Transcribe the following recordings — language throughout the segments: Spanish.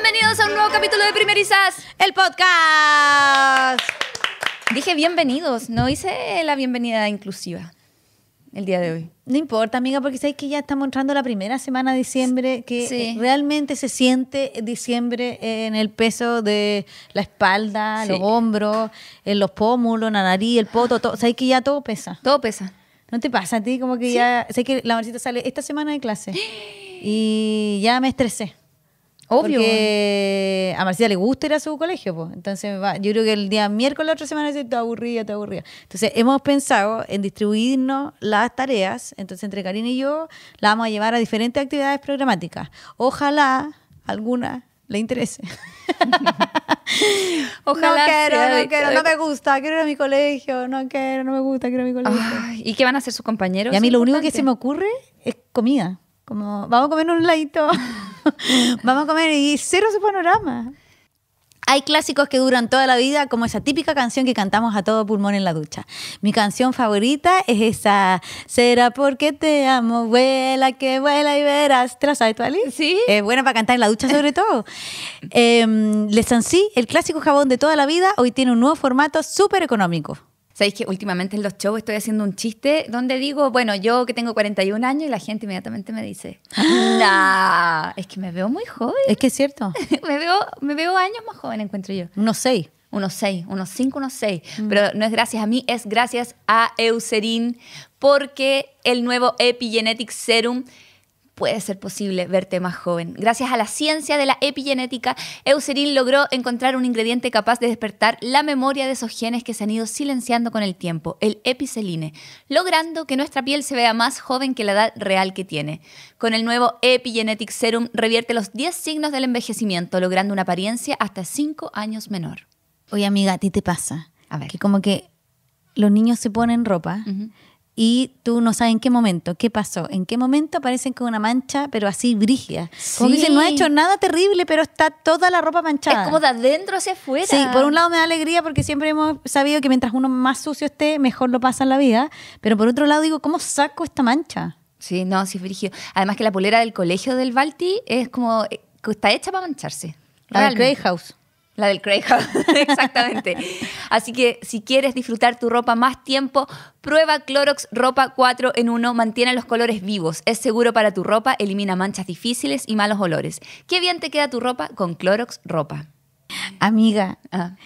Bienvenidos a un nuevo capítulo de Primerizas, el podcast. Dije bienvenidos, no hice la bienvenida inclusiva el día de hoy. No importa, amiga, porque sabéis que ya estamos entrando la primera semana de diciembre, que eh, realmente se siente diciembre en el peso de la espalda, los hombros, en los pómulos, la nariz, el poto, todo. Sabéis que ya todo pesa. Todo pesa. ¿No te pasa a ti? Como que ya. Sabéis que la marcita sale esta semana de clase y ya me estresé. Obvio. Porque a Marcela le gusta ir a su colegio, pues. Entonces, yo creo que el día miércoles, la otra semana, dice, te aburría, te aburría. Entonces, hemos pensado en distribuirnos las tareas. Entonces, entre Karina y yo, la vamos a llevar a diferentes actividades programáticas. Ojalá alguna le interese. Ojalá. No no quiero, no me gusta, quiero ir a mi colegio, no quiero, no me gusta, quiero ir a mi colegio. ¿Y qué van a hacer sus compañeros? Y a mí lo único que se me ocurre es comida. Como, vamos a comer un ladito. Vamos a comer y cero su panorama. Hay clásicos que duran toda la vida, como esa típica canción que cantamos a todo pulmón en la ducha. Mi canción favorita es esa, será porque te amo, vuela que vuela y verás. ¿Te la sabes tú, Sí. Es buena para cantar en la ducha sobre todo. eh, Le el clásico jabón de toda la vida, hoy tiene un nuevo formato súper económico. Sabéis que últimamente en los shows estoy haciendo un chiste donde digo, bueno, yo que tengo 41 años y la gente inmediatamente me dice, es que me veo muy joven. Es que es cierto. me, veo, me veo años más joven, encuentro yo. Unos seis unos seis, unos cinco, unos seis. Mm. Pero no es gracias a mí, es gracias a Eucerin, porque el nuevo Epigenetic Serum puede ser posible verte más joven. Gracias a la ciencia de la epigenética, Eucerin logró encontrar un ingrediente capaz de despertar la memoria de esos genes que se han ido silenciando con el tiempo, el epiceline, logrando que nuestra piel se vea más joven que la edad real que tiene. Con el nuevo Epigenetic Serum revierte los 10 signos del envejecimiento, logrando una apariencia hasta 5 años menor. Oye, amiga, ¿a ti te pasa? A ver. Que como que los niños se ponen ropa y tú no sabes en qué momento, qué pasó, en qué momento aparecen con una mancha, pero así brígida. Como dicen, no ha hecho nada terrible, pero está toda la ropa manchada. Es como de adentro hacia afuera. Sí, por un lado me da alegría porque siempre hemos sabido que mientras uno más sucio esté, mejor lo pasa en la vida, pero por otro lado digo, ¿cómo saco esta mancha? Sí, no, sí, brígido. Además que la polera del colegio del Balti es como, eh, está hecha para mancharse. La Grey House. La del Greyhound, exactamente. Así que si quieres disfrutar tu ropa más tiempo, prueba Clorox Ropa 4 en 1. Mantiene los colores vivos. Es seguro para tu ropa, elimina manchas difíciles y malos olores. Qué bien te queda tu ropa con Clorox Ropa. Amiga, ah.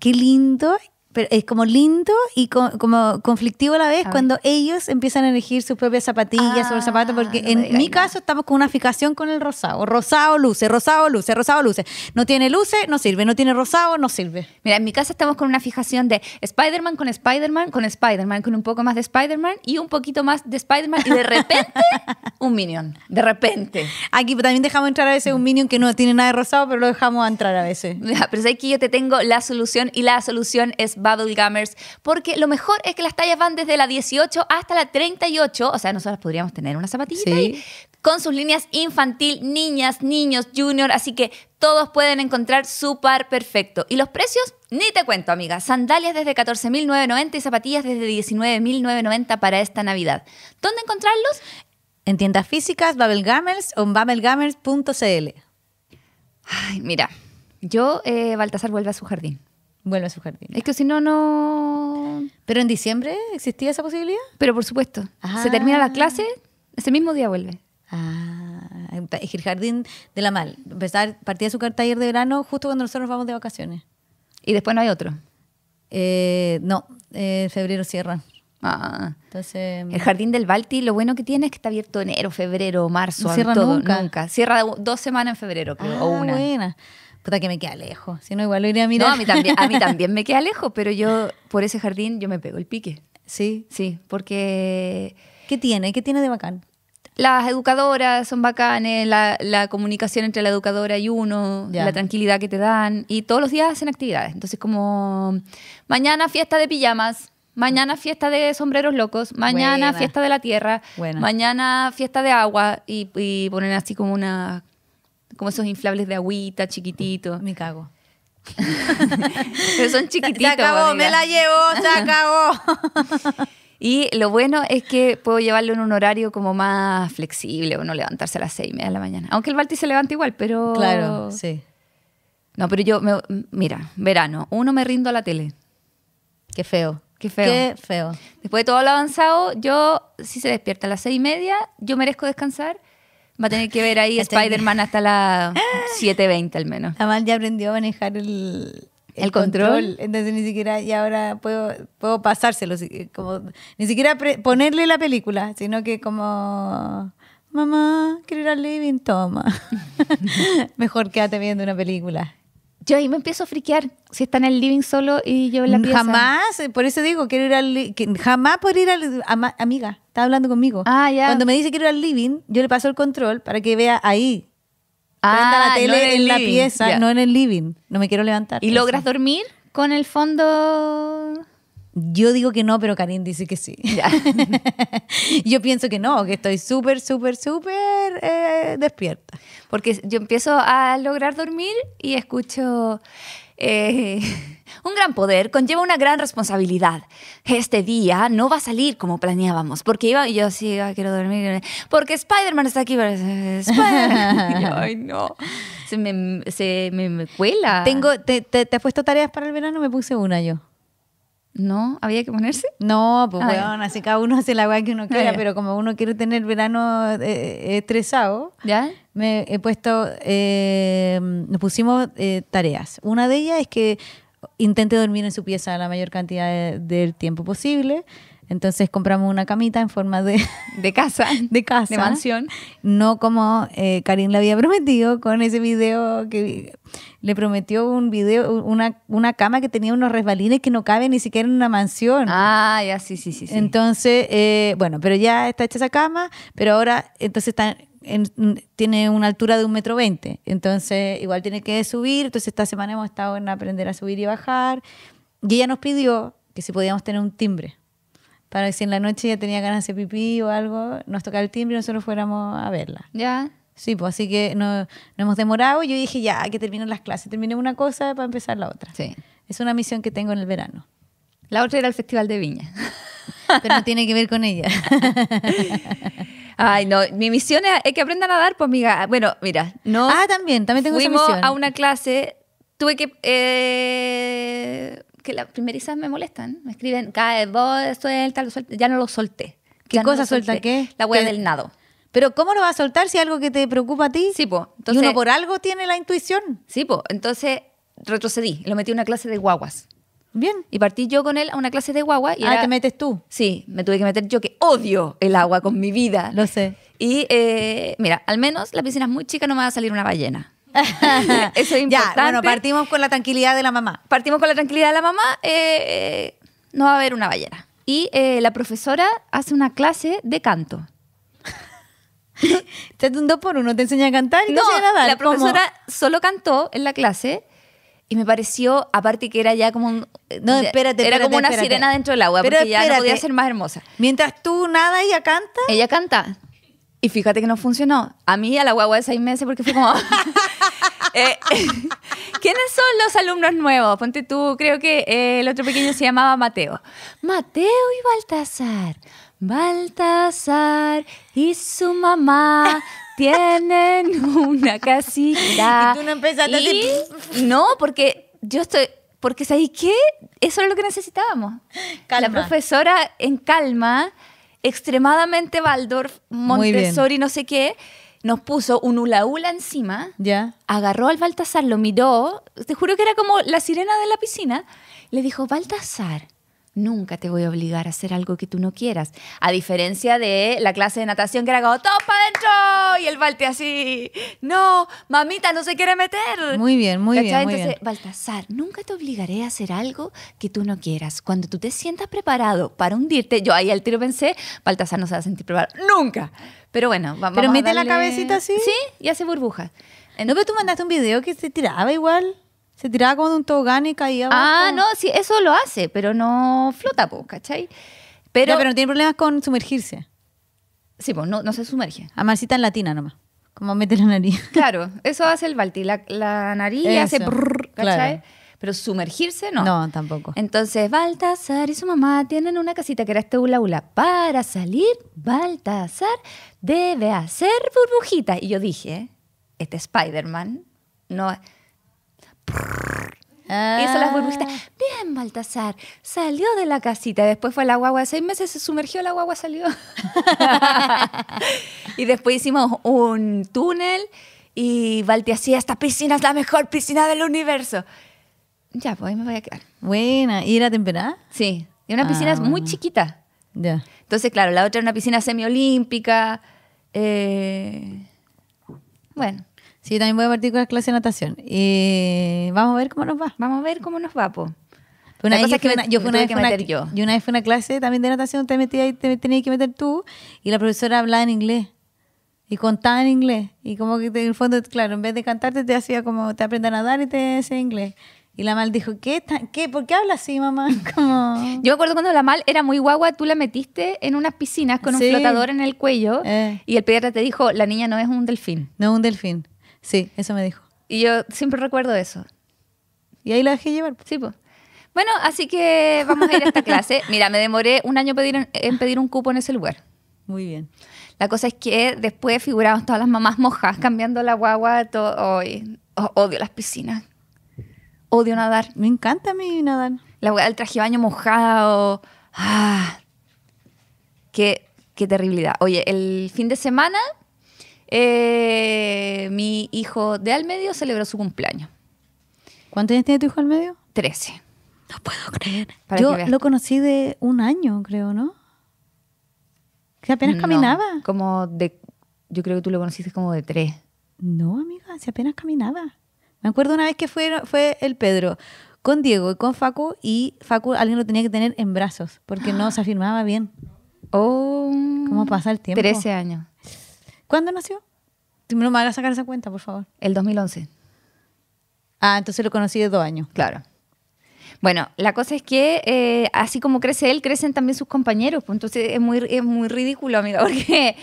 qué lindo pero es como lindo y como conflictivo a la vez ah. cuando ellos empiezan a elegir sus propias zapatillas o o ah, zapatos, porque en mi caso estamos con una fijación con el rosado. Rosado luce, rosado luce, rosado luce. No tiene luce, no sirve. No tiene rosado, no sirve. Mira, en mi casa estamos con una fijación de Spider-Man con Spider-Man, con Spider-Man, con un poco más de Spider-Man y un poquito más de Spider-Man y de repente un Minion. De repente. Aquí también dejamos entrar a veces un Minion que no tiene nada de rosado, pero lo dejamos entrar a veces. Mira, pero sé que yo te tengo la solución y la solución es Bubblegummers, porque lo mejor es que las tallas van desde la 18 hasta la 38, o sea, nosotros podríamos tener una zapatilla con sus líneas infantil, niñas, niños, junior, así que todos pueden encontrar su par perfecto. Y los precios, ni te cuento, amiga. Sandalias desde 14.990 y zapatillas desde 19.990 para esta Navidad. ¿Dónde encontrarlos? En tiendas físicas, Babelgamers o en babelgamers.cl. Ay, mira, yo, eh, Baltasar vuelve a su jardín vuelve a su jardín. Es que si no, no... ¿Pero en diciembre existía esa posibilidad? Pero por supuesto. Se termina la ah. clase, ese mismo día vuelve. Ah, es el jardín de la mal. Empezar, partía su taller de verano justo cuando nosotros vamos de vacaciones. ¿Y después no hay otro? Eh, no, eh, febrero cierra Ah, entonces, mm. el jardín del Balti, lo bueno que tiene es que está abierto enero, febrero, marzo, cierra nunca. Cierra dos semanas en febrero, creo, ah, Buena que me queda lejos, si no igual lo a mirar. No, a mí, también, me queda lejos, pero yo por ese jardín yo me pego el pique. Sí. Sí, porque... ¿Qué tiene? ¿Qué tiene de bacán? Las educadoras son bacanes, la, comunicación entre la educadora y uno, la tranquilidad que te dan, y todos los días hacen actividades. Entonces como mañana fiesta de pijamas, Mañana fiesta de sombreros locos, mañana fiesta de la tierra, mañana fiesta de agua y ponen así como una como esos inflables de agüita, chiquititos. Me cago. Pero son chiquititos. Se acabó, me la llevo, se acabó. y lo bueno es que puedo llevarlo en un horario como más flexible, o no levantarse a las seis y media de la mañana. Aunque el Balti se levanta igual, pero. Claro, sí. No, pero yo, me, mira, verano, uno me rindo a la tele. Qué feo. Qué feo. Qué feo. Después de todo lo avanzado, yo, si se despierta a las seis y media, yo merezco descansar Va a tener que ver ahí Spider-Man hasta las ah. 7.20 al menos. Además ya aprendió a manejar el, control. Entonces ni siquiera, y ahora puedo, puedo pasárselo, como, ni siquiera ponerle la película, sino que como, mamá, quiero ir al living, toma. Mejor quédate viendo una película. Yo ahí me empiezo a friquear si está en el living solo y yo en la pieza. Jamás, eh, por eso digo, quiero ir al que, jamás por ir al amiga, está hablando conmigo. Ah, ya. Cuando me dice quiero ir al living, yo le paso el control para que vea ahí. Ah, la tele en, la pieza, no en el living. No me quiero levantar. ¿Y logras dormir con el fondo yo digo que no, pero Karin dice que sí. yo pienso que no, que estoy súper, súper, súper eh, despierta. Porque yo empiezo a lograr dormir y escucho... Eh, un gran poder conlleva una gran responsabilidad. Este día no va a salir como planeábamos, porque iba yo sí, quiero dormir, porque Spider-Man está aquí. ay, no. Se me, cuela. Tengo, te has puesto tareas para el verano, me puse una yo. No, había que ponerse. No, pues bueno, ah, así cada uno hace la weá que uno ah, quiera, pero como uno quiere tener verano eh, eh, estresado, me he puesto, eh, nos pusimos tareas. Una de ellas es que intente dormir en su pieza la mayor cantidad del tiempo posible. Entonces compramos una camita en forma de, casa, de casa, de mansión. No como eh, Karim le había prometido con ese video que le prometió un video, una, una cama que tenía unos resbalines que no cabe ni siquiera en una mansión. Ah, ya, sí, sí, sí. Entonces, eh, bueno, pero ya está hecha esa cama, pero ahora entonces está tiene una altura de un metro veinte, entonces igual tiene que subir, entonces esta semana hemos estado en aprender a subir y bajar, y ella nos pidió que si podíamos tener un timbre para que si en la noche ya tenía ganas de pipí o algo, nos tocaba el timbre y nosotros fuéramos a verla. Ya. Sí, pues así que nos no hemos demorado. Yo dije, ya, que terminen las clases. Terminé una cosa para empezar la otra. Sí. Es una misión que tengo en el verano. La otra era el Festival de Viña. Pero no tiene que ver con ella. Ay, no, mi misión es, que aprendan a nadar pues, mira, Bueno, mira, no. Ah, también, también tengo esa misión. a una clase, tuve que. Eh, que las primerizas me molestan. Me escriben, cae, vos suelta, lo suelta. Ya no lo solté. ¿Qué cosa suelta qué? La huella del nado. Pero ¿cómo lo va a soltar si algo que te preocupa a ti? Sí, po. Entonces, y uno por algo tiene la intuición. Sí, pues. Entonces retrocedí. Lo metí a una clase de guaguas. Bien. Y partí yo con él a una clase de guagua. Y ah, te metes tú. Sí, me tuve que meter yo, que odio el agua con mi vida. Lo sé. Y eh, mira, al menos la piscina es muy chica, no me va a salir una ballena. Eso es importante. Ya, bueno, partimos con la tranquilidad de la mamá. Partimos con la tranquilidad de la mamá. Eh, eh, no va a haber una ballera Y eh, la profesora hace una clase de canto. te un por uno, te enseña a cantar y no, te La profesora solo cantó en la clase y me pareció, aparte que era ya como un, No, espérate, Era como una sirena dentro del agua, Pero porque ya podía ser más hermosa. Mientras tú nada, ella canta. Ella canta. Y fíjate que no funcionó. A mí a la guagua de seis meses porque fue como... Eh, ¿Quiénes son los alumnos nuevos? Ponte tú, creo que eh, el otro pequeño se llamaba Mateo. Mateo y Baltasar. Baltasar y su mamá tienen una casita. Y tú no empezaste No, porque yo estoy. Porque, ahí, qué? Eso es lo que necesitábamos. Calma. La profesora en calma extremadamente Waldorf, Montessori, no sé qué, nos puso un hula hula encima, ya. agarró al Baltasar, lo miró, te juro que era como la sirena de la piscina, le dijo, Baltasar, Nunca te voy a obligar a hacer algo que tú no quieras. A diferencia de la clase de natación que era como, ¡topa dentro Y el balte así, ¡no! ¡Mamita no se quiere meter! Muy bien, muy bien. Muy Entonces, bien. Baltasar, nunca te obligaré a hacer algo que tú no quieras. Cuando tú te sientas preparado para hundirte, yo ahí al tiro pensé, Baltasar no se va a sentir preparado. ¡Nunca! Pero bueno, vamos Pero mete la cabecita así. Sí, y hace burbuja. En... ¿No, que tú mandaste un video que se tiraba igual? Se tiraba como de un tobogán y caía ah, abajo. Ah, no, sí, eso lo hace, pero no flota, po, ¿cachai? Pero, pero no tiene problemas con sumergirse. Sí, pues no, no se sumerge. A Marcita en latina nomás. Como mete la nariz. Claro, eso hace el balti. La, nariz hace brrr, ¿cachai? Pero sumergirse no. No, tampoco. Entonces, Baltasar y su mamá tienen una casita que era este hula hula. Para salir, Baltasar debe hacer burbujitas. Y yo dije, este Spider-Man no y las burbujitas. Ah. Bien, Baltasar. Salió de la casita. Después fue la guagua seis meses, se sumergió, la guagua salió. y después hicimos un túnel y Balti hacía, esta piscina es la mejor piscina del universo. Ya, pues me voy a quedar. Buena. ¿Y era temperada? Sí. Y una piscina es ah, muy chiquita. Ya. Entonces, claro, la otra era una piscina semiolímpica. Eh, bueno. Sí, también voy a partir con la clase de natación. Y eh, vamos a ver cómo nos va. Vamos a ver cómo nos va, po. Una vez que yo fui una vez que yo. Y una vez fue una clase también de natación, te metí y te tenías que meter tú, y la profesora hablaba en inglés. Y contaba en inglés. Y como que en el fondo, claro, en vez de cantarte, te hacía como, te aprende a nadar y te hacía inglés. Y la mal dijo, ¿qué? ¿Qué? ¿Por qué habla así, mamá? Como... Yo me acuerdo cuando la mal era muy guagua, tú la metiste en unas piscinas con un flotador en el cuello eh. y el pediatra te dijo, la niña no es un delfín. No es un delfín. Sí, eso me dijo. Y yo siempre recuerdo eso. Y ahí la dejé llevar. Sí, pues. Bueno, así que vamos a ir a esta clase. Mira, me demoré un año pedir en, pedir un cupo en ese lugar. Muy bien. La cosa es que después figuramos todas las mamás mojadas cambiando la guagua. Todo, oh, odio las piscinas. Odio nadar. Me encanta a mí nadar. La weá del traje baño mojado. Ah, qué, qué terribilidad. Oye, el fin de semana eh, mi hijo de al medio celebró su cumpleaños. ¿Cuántos años tiene tu hijo al medio? Trece. No puedo creer. Yo lo conocí de un año, creo, ¿no? Que apenas caminaba. Como de. Yo creo que tú lo conociste como de tres. No, amiga, si apenas caminaba. Me acuerdo una vez que fue, fue el Pedro con Diego y con Facu, y Facu alguien lo tenía que tener en brazos porque no se afirmaba bien. Oh, ¿Cómo pasa el tiempo? Trece años. ¿Cuándo nació? No me a sacar esa cuenta, por favor. El 2011. Ah, entonces lo conocí de dos años. Claro. Bueno, la cosa es que eh, así como crece él, crecen también sus compañeros. Pues, entonces es muy, es muy ridículo, amiga, porque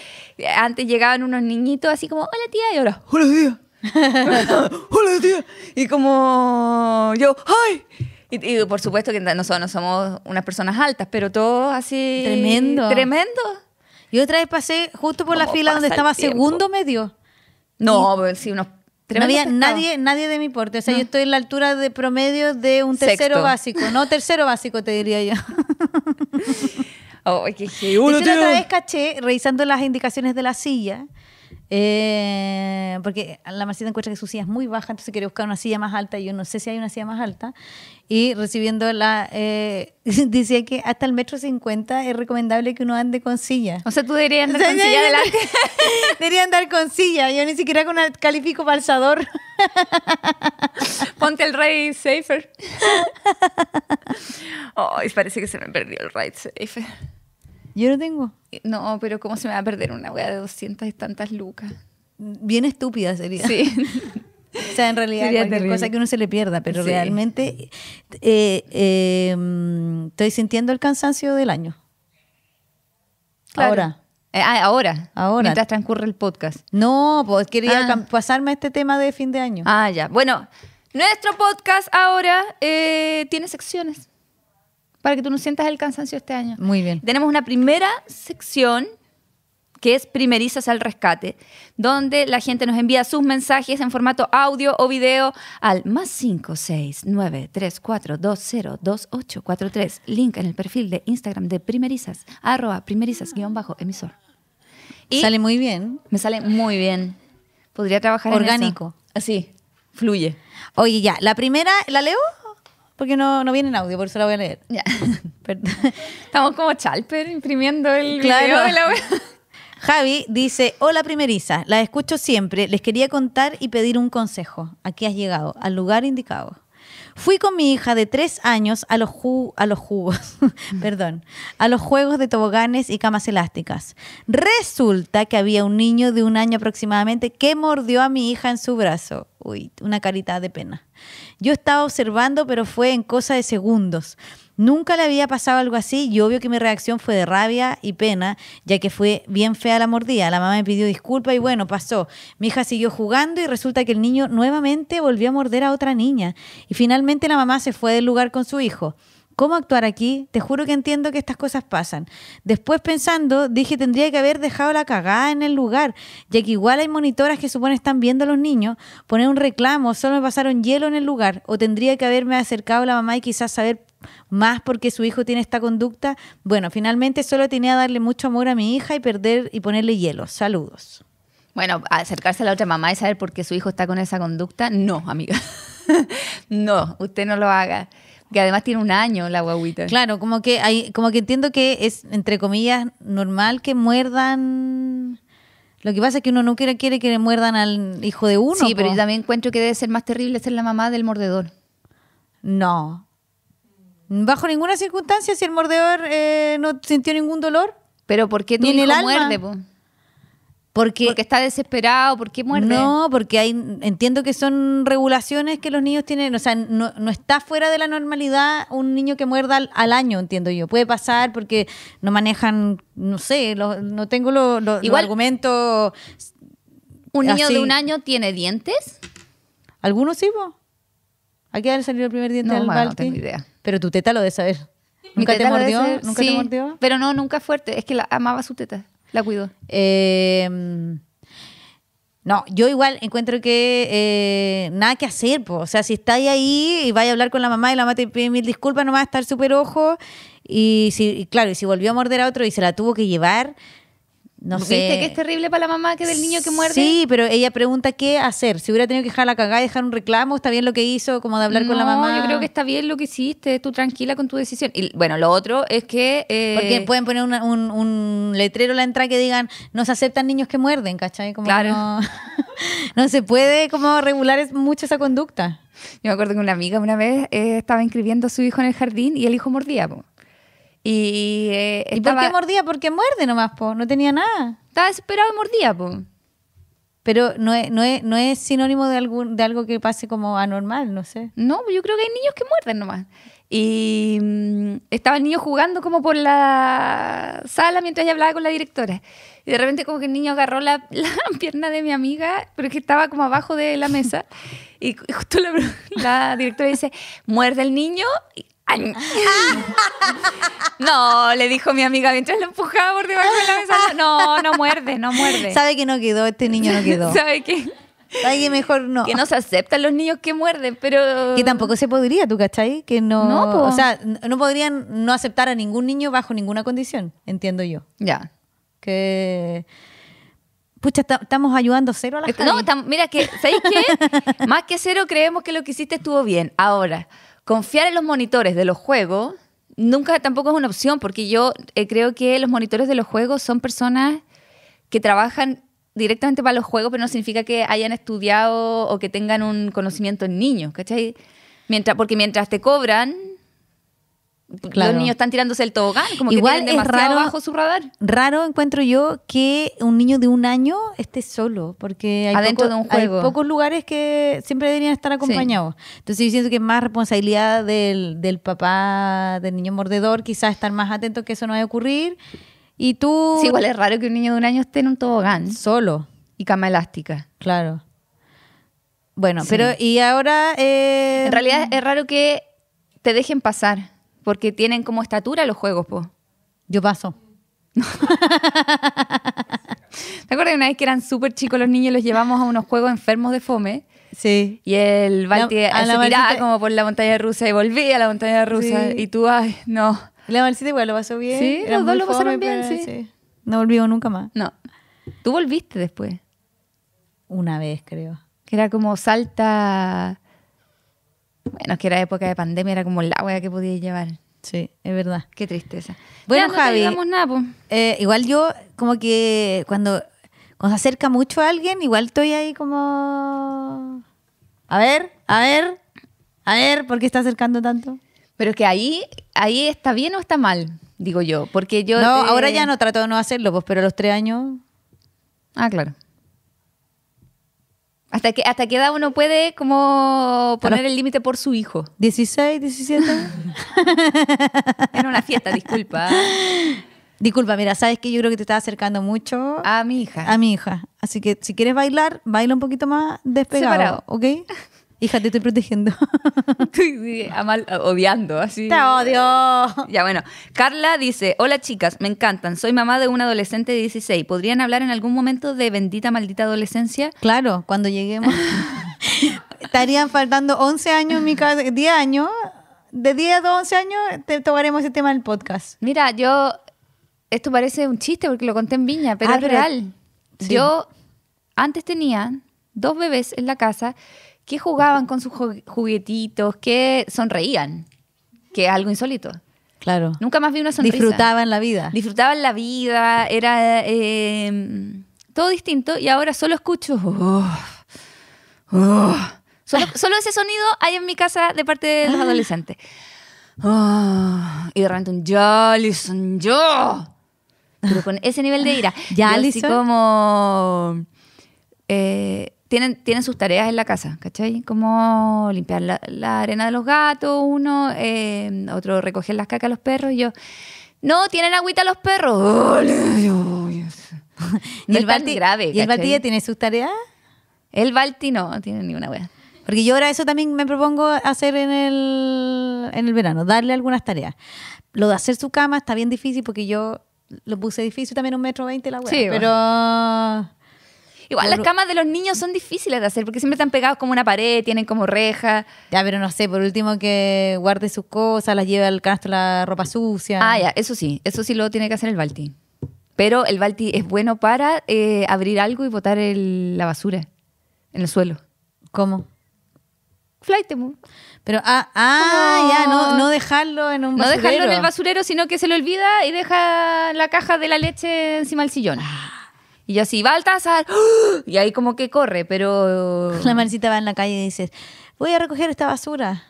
antes llegaban unos niñitos así como, hola tía, y ahora, hola tía. hola tía. Y como yo, ¡ay! Y, por supuesto que nosotros no somos unas personas altas, pero todos así... Tremendo. Tremendo. Y otra vez pasé justo por la fila donde estaba segundo medio. No, pero pues, sí, unos no había nadie, nadie de mi porte. O sea, ah. yo estoy en la altura de promedio de un tercero básico. No, tercero básico te diría yo. oh, qué, otra vez caché, revisando las indicaciones de la silla, eh, porque la Marcita encuentra que su silla es muy baja, entonces quiere buscar una silla más alta. Y yo no sé si hay una silla más alta. Y recibiendo la. Eh, dice que hasta el metro 50 es recomendable que uno ande con silla. O sea, tú deberías andar con silla adelante. debería andar con silla. Yo ni siquiera con califico balsador. Ponte el Ride Safer. Ay, parece que se me perdió el Ride Safer. Yo no tengo. Eh, no, pero ¿cómo se me va a perder una wea de 200 y tantas lucas? Bien estúpida sería. Sí. o sea, en realidad sería cosa que uno se le pierda, pero realmente eh, eh, estoy sintiendo el cansancio del año. Ahora. Ah, ahora. Ahora. Mientras transcurre el podcast. No, pues quería ah. pasarme a este tema de fin de año. Ah, ya. Bueno, nuestro podcast ahora tiene secciones para que tú no sientas el cansancio este año. Muy bien. Tenemos una primera sección que es Primerizas al Rescate, donde la gente nos envía sus mensajes en formato audio o video al más 56934202843, link en el perfil de Instagram de Primerizas, arroba primerizas-emisor. Y sale muy bien. Me sale muy bien. Podría trabajar en Orgánico. Así, fluye. Oye, ya, la primera, ¿la leo? porque no, no viene en audio, por eso la voy a leer. Estamos como Chalper imprimiendo el video de la Javi dice, hola primeriza, la escucho siempre, les quería contar y pedir un consejo. Aquí has llegado, al lugar indicado. Fui con mi hija de tres años a los, a los jugos, perdón, a los juegos de toboganes y camas elásticas. Resulta que había un niño de un año aproximadamente que mordió a mi hija en su brazo. Uy, una carita de pena. Yo estaba observando, pero fue en cosa de segundos. Nunca le había pasado algo así y obvio que mi reacción fue de rabia y pena, ya que fue bien fea la mordida. La mamá me pidió disculpas y bueno, pasó. Mi hija siguió jugando y resulta que el niño nuevamente volvió a morder a otra niña. Y finalmente la mamá se fue del lugar con su hijo. ¿Cómo actuar aquí? Te juro que entiendo que estas cosas pasan. Después pensando, dije tendría que haber dejado la cagada en el lugar, ya que igual hay monitoras que supone están viendo a los niños, poner un reclamo, solo me pasaron hielo en el lugar, o tendría que haberme acercado a la mamá y quizás saber más porque su hijo tiene esta conducta. Bueno, finalmente solo tenía darle mucho amor a mi hija y perder y ponerle hielo. Saludos. Bueno, acercarse a la otra mamá y saber por qué su hijo está con esa conducta, no, amiga. no, usted no lo haga. Que además tiene un año la guaguita. Claro, como que hay, como que entiendo que es entre comillas normal que muerdan. Lo que pasa es que uno no quiere, quiere que le muerdan al hijo de uno. Sí, pero yo también encuentro que debe ser más terrible ser la mamá del mordedor. No, Bajo ninguna circunstancia, si el mordedor eh, no sintió ningún dolor. Pero ¿por qué tu el Porque, está desesperado, ¿por qué muerde? No, porque hay, entiendo que son regulaciones que los niños tienen, o sea, no, no está fuera de la normalidad un niño que muerda al, año, entiendo yo. Puede pasar porque no manejan, no sé, no tengo los argumentos. ¿Un niño de un año tiene dientes? Algunos sí, vos. ¿A qué salió el primer diente no, del No tengo idea. Pero tu teta lo de saber. ¿Nunca te mordió? sí, Pero no, nunca fuerte. Es que la, amaba su teta. La cuidó. Em, no, yo igual encuentro que eh, nada que hacer, o sea, si está ahí y vais a hablar con la mamá y la mamá te pide mil disculpas, no va a estar súper ojo. Y si, y claro, y si volvió a morder a otro y se la tuvo que llevar, no ¿Viste sé. que es terrible para la mamá que del niño que muerde? Sí, pero ella pregunta qué hacer. Si hubiera tenido que dejar la cagada y dejar un reclamo, ¿está bien lo que hizo? Como de hablar con la mamá. Yo creo que está bien lo que hiciste, tú tranquila con tu decisión. Y bueno, lo otro es que. Eh, Porque pueden poner un, letrero en la entrada que digan, no se aceptan niños que muerden, ¿cachai? claro. No, se puede como regular mucho esa conducta. Yo me acuerdo que una amiga una vez eh, estaba inscribiendo a su hijo en el jardín y el hijo mordía. Y, eh, estaba... por qué mordía? Porque muerde nomás, po. No tenía nada. Estaba desesperado y mordía, po. Pero no es, no es, no es sinónimo de, algún, de algo que pase como anormal, no sé. No, yo creo que hay niños que muerden nomás. Y mm, estaba el niño jugando como por la sala mientras yo hablaba con la directora. Y de repente como que el niño agarró la, pierna de mi amiga, pero que estaba como abajo de la mesa. y justo la, la directora dice, muerde el niño. Y No, le dijo mi amiga mientras lo empujaba por debajo de la mesa. No, no muerde, no muerde. Sabe que no quedó, este niño no quedó. Sabe que. Sabe mejor no. Que no se aceptan los niños que muerden, pero. Que tampoco se podría, ¿tú cachai? Que no. No, O sea, no podrían no aceptar a ningún niño bajo ninguna condición, entiendo yo. Ya. Que. Pucha, estamos ayudando cero a la gente. No, mira, que, ¿sabéis qué? Más que cero creemos que lo que hiciste estuvo bien. Ahora. Confiar en los monitores de los juegos nunca tampoco es una opción, porque yo eh, creo que los monitores de los juegos son personas que trabajan directamente para los juegos, pero no significa que hayan estudiado o que tengan un conocimiento en niños, ¿cachai? Mientras, porque mientras te cobran, los niños están tirándose el tobogán, como Igual que demasiado es raro, bajo su radar. Raro encuentro yo que un niño de un año esté solo, porque hay, Adentro de un pocos lugares que siempre deberían estar acompañados. Entonces yo siento que es más responsabilidad del, papá, del niño mordedor, quizás estar más atento que eso no vaya a ocurrir. Y tú... Sí, igual es raro que un niño de un año esté en un tobogán. Solo. Y cama elástica. Claro. Bueno, pero y ahora... Eh, en realidad es raro que te dejen pasar. Porque tienen como estatura los juegos, po. Yo paso. ¿Te acuerdas de una vez que eran súper chicos los niños y los llevamos a unos juegos enfermos de fome? Sí. Y el Balti se como por la montaña rusa y volvía a la montaña rusa. Y tú, ay, no. La igual lo pasó bien. Sí, los dos lo pasaron bien, sí. No volvimos nunca más. No. ¿Tú volviste después? Una vez, creo. Que era como salta bueno, que era época de pandemia, era como el agua que podía llevar. Sí, es verdad. Qué tristeza. Bueno, Javi. Eh, igual yo, como que cuando, cuando se acerca mucho a alguien, igual estoy ahí como. A ver, a ver, a ver, ¿por qué está acercando tanto? Pero es que ahí, ahí está bien o está mal, digo yo. Porque yo. No, ahora ya no trato de no hacerlo, pues, pero los tres años. Ah, claro. ¿Hasta qué, ¿Hasta que edad uno puede como poner el límite por su hijo? 16, 17. Era una fiesta, disculpa. Disculpa, mira, sabes que yo creo que te estás acercando mucho. A mi hija. A mi hija. Así que si quieres bailar, baila un poquito más despegado. Separado. ¿Ok? Hija, te estoy protegiendo. odiando, así. Te odio. Ya, bueno. Carla dice, hola chicas, me encantan. Soy mamá de un adolescente de 16. ¿Podrían hablar en algún momento de bendita maldita adolescencia? Claro, cuando lleguemos. Estarían faltando 11 años en mi casa, 10 años. De 10 a 11 años te tomaremos el tema del podcast. Mira, yo... Esto parece un chiste porque lo conté en Viña, pero ah, es real. Yo antes tenía dos bebés en la casa que jugaban con sus juguetitos, que sonreían, que algo insólito. Claro. Nunca más vi una sonrisa. Disfrutaban la vida. Disfrutaban la vida, era em, todo distinto y ahora solo escucho... Oh, oh". Ah. Solo, ese sonido hay en mi casa de parte de los ah. adolescentes. Ah, y de repente un yo. Pero con ese nivel de ira. Ya, así como... Eh, tienen, sus tareas en la casa, ¿cachai? Como limpiar la, arena de los gatos, uno, eh, otro recoger las cacas a los perros, y yo, no, tienen agüita los perros. ¿Y el Balti, el Balti tiene sus tareas? El Balti no, tiene ni una wea. Porque yo ahora eso también me propongo hacer en el, verano, darle algunas tareas. Lo de hacer su cama está bien difícil porque yo lo puse difícil también un metro veinte la wea. Sí, pero... Igual las camas de los niños son difíciles de hacer porque siempre están pegados como una pared, tienen como rejas. Ya, pero no sé, por último que guarde sus cosas, las lleve al canasto la ropa sucia. Ah, ya, eso sí, eso sí lo tiene que hacer el Balti. Pero el Balti es bueno para eh, abrir algo y botar la basura en el suelo. ¿Cómo? Flightemo. Pero, ah, ah, ya, no, no, dejarlo en un basurero. No dejarlo en el basurero, sino que se lo olvida y deja la caja de la leche encima del sillón. Ah. Y yo así, Baltasar. ¡Oh! Y ahí como que corre, pero... La mancita va en la calle y dices, voy a recoger esta basura.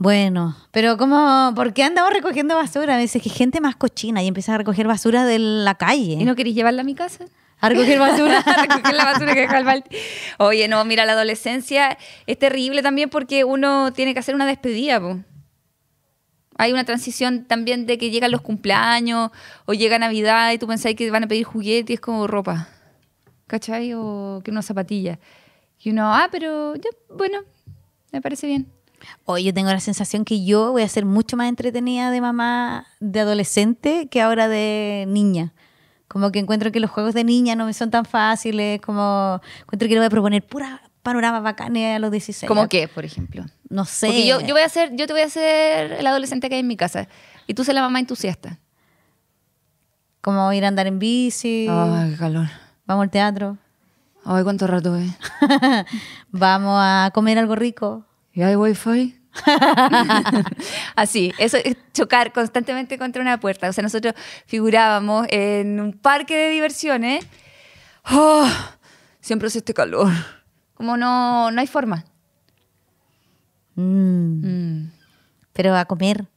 Bueno, pero ¿cómo? ¿Por qué andamos recogiendo basura? A veces que gente más cochina y empieza a recoger basura de la calle. ¿Y no querés llevarla a mi casa? a recoger basura, a recoger la basura que deja el Oye, no, mira, la adolescencia es terrible también porque uno tiene que hacer una despedida, po. Hay una transición también de que llegan los cumpleaños o llega Navidad y tú pensás que van a pedir juguetes como ropa. ¿Cachai? O que una zapatilla. Y uno, ah, pero yo, bueno, me parece bien. Hoy yo tengo la sensación que yo voy a ser mucho más entretenida de mamá de adolescente que ahora de niña. Como que encuentro que los juegos de niña no me son tan fáciles, como encuentro que le voy a proponer pura, Panorama bacanes eh, a los 16. ¿Cómo qué, por ejemplo? No sé. yo, voy a ser, yo te voy a hacer el adolescente que hay en mi casa y tú ser la mamá entusiasta. Como ir a andar en bici. Ay, qué calor. Vamos al teatro. Ay, cuánto rato eh. Vamos a comer algo rico. ¿Y hay wifi? Así, eso es chocar constantemente contra una puerta. O sea, nosotros figurábamos en un parque de diversiones. Oh, siempre hace este calor. Como no, no hay forma. Mm. Mm. Pero a comer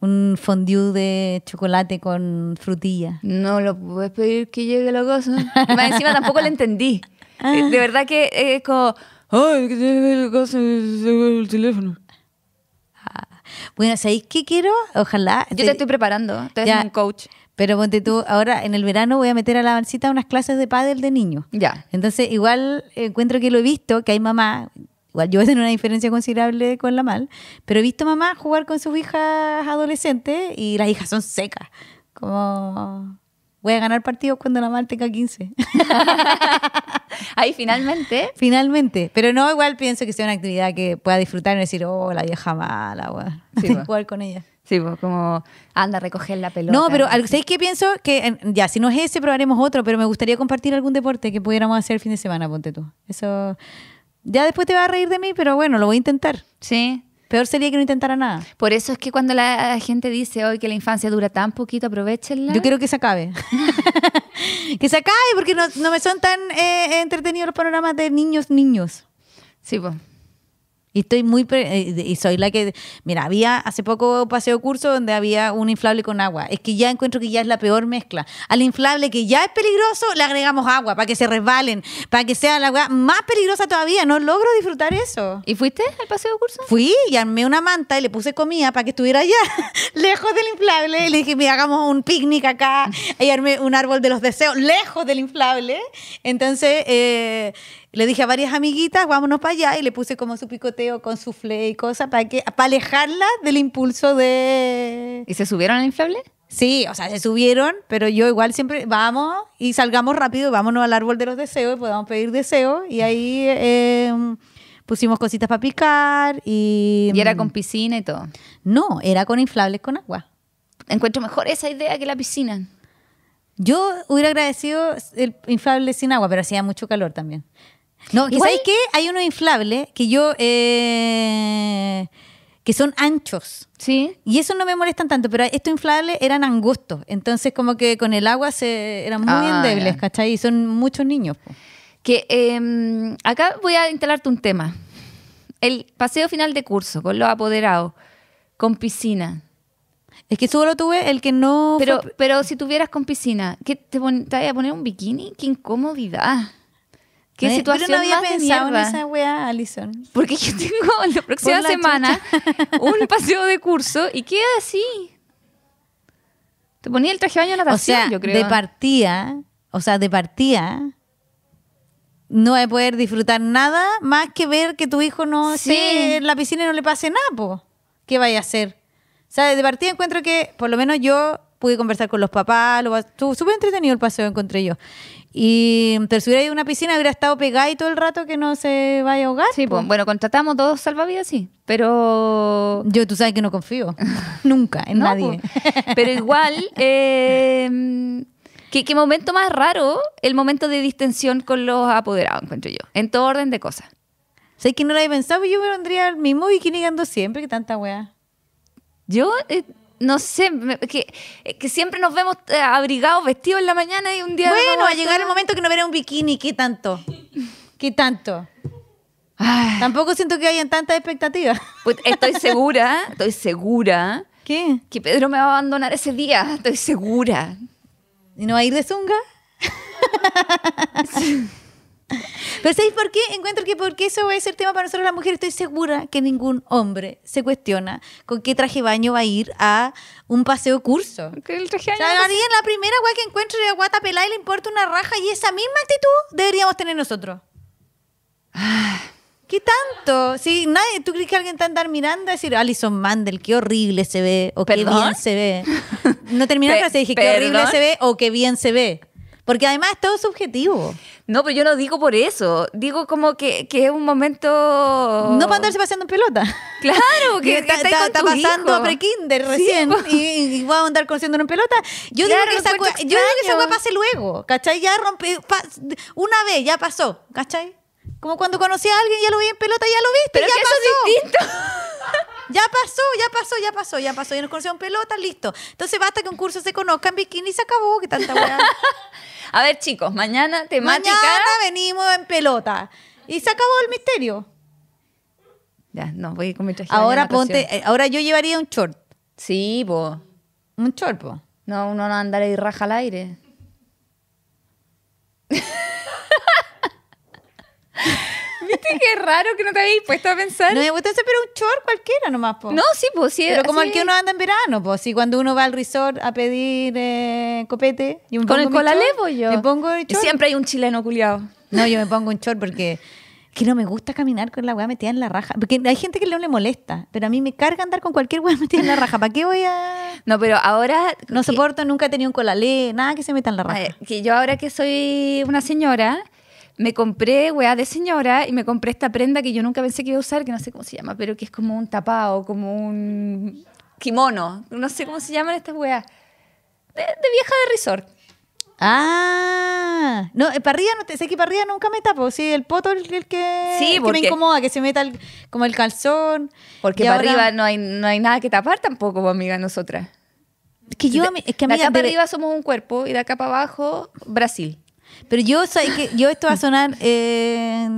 un fondue de chocolate con frutilla. No lo puedes pedir que llegue la cosa. encima tampoco lo entendí. Ah. Eh, de, verdad que es como, ay, que llegue la cosa, el teléfono. Ah. Bueno, ¿sabéis qué quiero? Ojalá. Yo te, estoy preparando, tú eres un coach. Pero ponte tú, ahora en el verano voy a meter a la mancita unas clases de pádel de niños. Ya. Entonces, igual eh, encuentro que lo he visto, que hay mamá, igual yo voy a tener una diferencia considerable con la mal, pero he visto mamá jugar con sus hijas adolescentes y las hijas son secas. Como voy a ganar partidos cuando la mal tenga 15. Ahí finalmente. Finalmente. Pero no, igual pienso que sea una actividad que pueda disfrutar y decir, oh, la vieja mala, sí, jugar con ella. Sí, pues como anda a recoger la pelota. No, pero ¿sabéis que pienso? Que ya, si no es ese, probaremos otro, pero me gustaría compartir algún deporte que pudiéramos hacer el fin de semana, ponte tú. Eso. Ya después te vas a reír de mí, pero bueno, lo voy a intentar. Sí. Peor sería que no intentara nada. Por eso es que cuando la gente dice hoy que la infancia dura tan poquito, aprovechenla. Yo quiero que se acabe. que se acabe, porque no, me son tan eh, entretenidos los panoramas de niños, niños. Sí, pues. Y estoy muy. Eh, y soy la que. Mira, había hace poco paseo curso donde había un inflable con agua. Es que ya encuentro que ya es la peor mezcla. Al inflable que ya es peligroso, le agregamos agua para que se resbalen, para que sea la agua más peligrosa todavía. No logro disfrutar eso. ¿Y fuiste al paseo curso? Fui y armé una manta y le puse comida para que estuviera allá, lejos del inflable. Y le dije, mira, hagamos un picnic acá. Y armé un árbol de los deseos, lejos del inflable. Entonces. Eh, le dije a varias amiguitas, vámonos para allá, y le puse como su picoteo con su fle y cosas para que para alejarla del impulso de. ¿Y se subieron al inflable? Sí, o sea, se subieron, pero yo igual siempre vamos y salgamos rápido, vámonos al árbol de los deseos y podamos pedir deseos. Y ahí em, pusimos cositas para picar y. ¿Y era em, con piscina y todo? No, era con inflables con agua. Encuentro mejor esa idea que la piscina. Yo hubiera agradecido el inflable sin agua, pero hacía mucho calor también. No, que ¿sabes qué? Hay unos inflables que yo. Eh, que son anchos. Sí. Y eso no me molestan tanto, pero estos inflables eran angustos, Entonces, como que con el agua se eran muy ah, endebles, ¿cachai? Y son muchos niños. Que em, acá voy a instalarte un tema. El paseo final de curso con los apoderados, con piscina. Es que solo tuve el que no. Pero, pero si tuvieras con piscina, te, pon... a poner un bikini? ¡Qué incomodidad! ¿Qué situación no había más pensado en esa wea, Alison. Porque yo tengo la próxima semana un paseo de curso y queda así. Te ponía el traje de baño en la pasión, o sea, yo creo. De partida, o sea, de partida, no voy a poder disfrutar nada más que ver que tu hijo no sí. en la piscina y no le pase nada, po. ¿Qué vaya a hacer? O sea, de partida encuentro que, por lo menos yo pude conversar con los papás, lo, súper entretenido el paseo encontré yo. Y te si hubiera ido a una piscina, hubiera estado pegada y todo el rato que no se vaya a ahogar. Sí, pues. bueno, contratamos todos salvavidas, sí. Pero. Yo, tú sabes que no confío. Nunca, en nadie. Pero igual. Eh, ¿Qué, momento más raro el momento de distensión con los apoderados, encuentro yo. En todo orden de cosas. ¿Sabes que no lo había pensado? Yo me vendría al mismo y siempre, que tanta wea. Yo. Eh, no sé, que, siempre nos vemos eh, abrigados, vestidos en la mañana y un día... Bueno, a llegar el momento que no veré un bikini, ¿qué tanto? ¿Qué tanto? Tampoco siento que hayan tantas expectativas. Pues estoy segura, estoy segura. ¿Qué? Que Pedro me va a abandonar ese día, estoy segura. ¿Y no va a ir de zunga? Pero ¿sabéis por qué? Encuentro que porque eso va a ser tema para nosotros las mujeres. Estoy segura que ningún hombre se cuestiona con qué traje baño va a ir a un paseo curso. ¿Qué la, primera weá que encuentro de guata pelada y le importa una raja y esa misma actitud deberíamos tener nosotros. Ah. ¿Qué tanto? Si nadie, ¿Tú crees que alguien está a andar mirando a decir, Alison Mandel, qué horrible se ve, o qué bien se ve? No terminé la frase, dije, qué horrible se ve, o qué bien se ve. Porque además es todo subjetivo. No, pero yo no digo por eso. Digo como que, que es un momento. No para andarse paseando en pelota. Claro, que está, pasando a prekinder recién y, y, a andar conociéndolo en pelota. Yo, digo, que esa yo digo pase luego, ¿cachai? Ya rompe. una vez ya pasó, ¿cachai? Como cuando conocí a alguien, ya lo vi en pelota, ya lo viste, pero ya pasó. Eso es distinto. Ya pasó, ya pasó, ya pasó, ya pasó. y nos en pelota, listo. Entonces basta que un curso se conozca en bikini y se acabó, que tanta weá. A ver, chicos, mañana temática. Mañana venimos en pelota. Y se acabó el misterio. Ya, no, voy con mi traje. Ahora ponte, eh, ahora yo llevaría un short. Sí, pues. Un short, po. No, uno no andaré y raja al aire. ¿Viste qué raro que no te hayas puesto a pensar? No me pero un short cualquiera nomás, po. No, sí, pues sí. Pero como el que uno anda en verano, pues. Si cuando uno va al resort a pedir eh, copete. Con el el colalevo pues, yo. Me pongo el short. Siempre hay un chileno culiado. No, yo me pongo un short porque que no me gusta caminar con la weá metida en la raja. Porque hay gente que no le molesta, pero a mí me carga andar con cualquier weá metida en la raja. ¿Para qué voy a.? No, pero ahora. No soporto, nunca he tenido un colalé, nada que se meta en la raja. que yo ahora que soy una señora, me compré weá de señora y me compré esta prenda que yo nunca pensé que iba a usar, que no sé cómo se llama, pero que es como un tapado, como un kimono. No sé cómo se llaman estas weas. De, vieja de resort. Ah, no, eh, para arriba no te sé que para arriba nunca me tapo, sí, el poto es el, que, sí, que me incomoda, que se meta como el calzón. Porque para arriba no hay, no hay nada que tapar tampoco, pues, amiga, nosotras. Es que yo, es que amiga, de acá para arriba somos un cuerpo y de acá para abajo, Brasil. Pero yo soy que yo esto va a sonar eh,